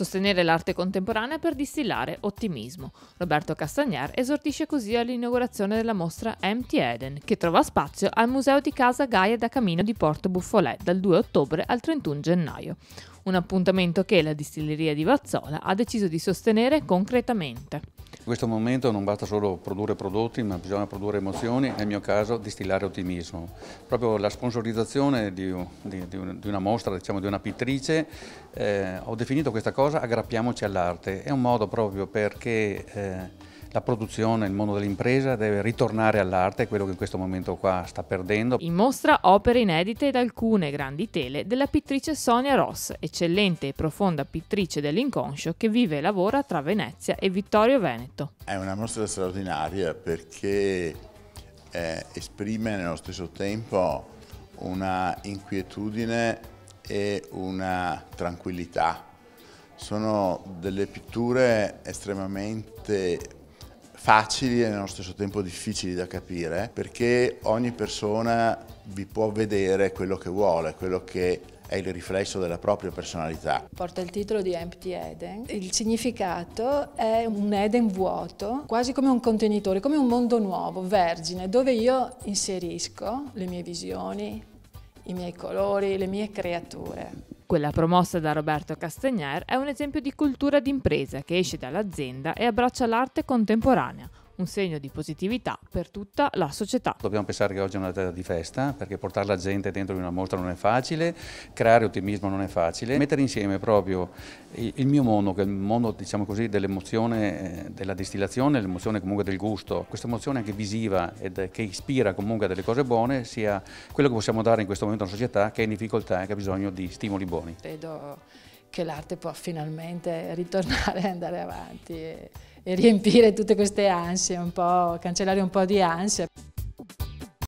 Sostenere l'arte contemporanea per distillare ottimismo. Roberto Castagnier esortisce così all'inaugurazione della mostra Empty Eden, che trova spazio al Museo di Casa Gaia da Camino di Porto Buffolè dal 2 ottobre al 31 gennaio. Un appuntamento che la distilleria di Vazzola ha deciso di sostenere concretamente questo momento non basta solo produrre prodotti, ma bisogna produrre emozioni, nel mio caso distillare ottimismo. Proprio la sponsorizzazione di, di, di una mostra, diciamo di una pittrice, eh, ho definito questa cosa aggrappiamoci all'arte. È un modo proprio perché... Eh, la produzione, il mondo dell'impresa deve ritornare all'arte, quello che in questo momento qua sta perdendo. In mostra opere inedite ed alcune grandi tele della pittrice Sonia Ross, eccellente e profonda pittrice dell'inconscio che vive e lavora tra Venezia e Vittorio Veneto. È una mostra straordinaria perché eh, esprime nello stesso tempo una inquietudine e una tranquillità. Sono delle pitture estremamente facili e nello stesso tempo difficili da capire perché ogni persona vi può vedere quello che vuole, quello che è il riflesso della propria personalità. Porta il titolo di Empty Eden. Il significato è un Eden vuoto, quasi come un contenitore, come un mondo nuovo, vergine, dove io inserisco le mie visioni, i miei colori, le mie creature. Quella promossa da Roberto Castagnier è un esempio di cultura d'impresa che esce dall'azienda e abbraccia l'arte contemporanea, un segno di positività per tutta la società. Dobbiamo pensare che oggi è una data di festa, perché portare la gente dentro di una mostra non è facile, creare ottimismo non è facile, mettere insieme proprio il mio mondo, che è il mondo diciamo dell'emozione eh, della distillazione, l'emozione comunque del gusto, questa emozione anche visiva ed che ispira comunque delle cose buone, sia quello che possiamo dare in questo momento a una società che è in difficoltà e che ha bisogno di stimoli buoni. Vedo che l'arte può finalmente ritornare e andare avanti e, e riempire tutte queste ansie, un po', cancellare un po' di ansia.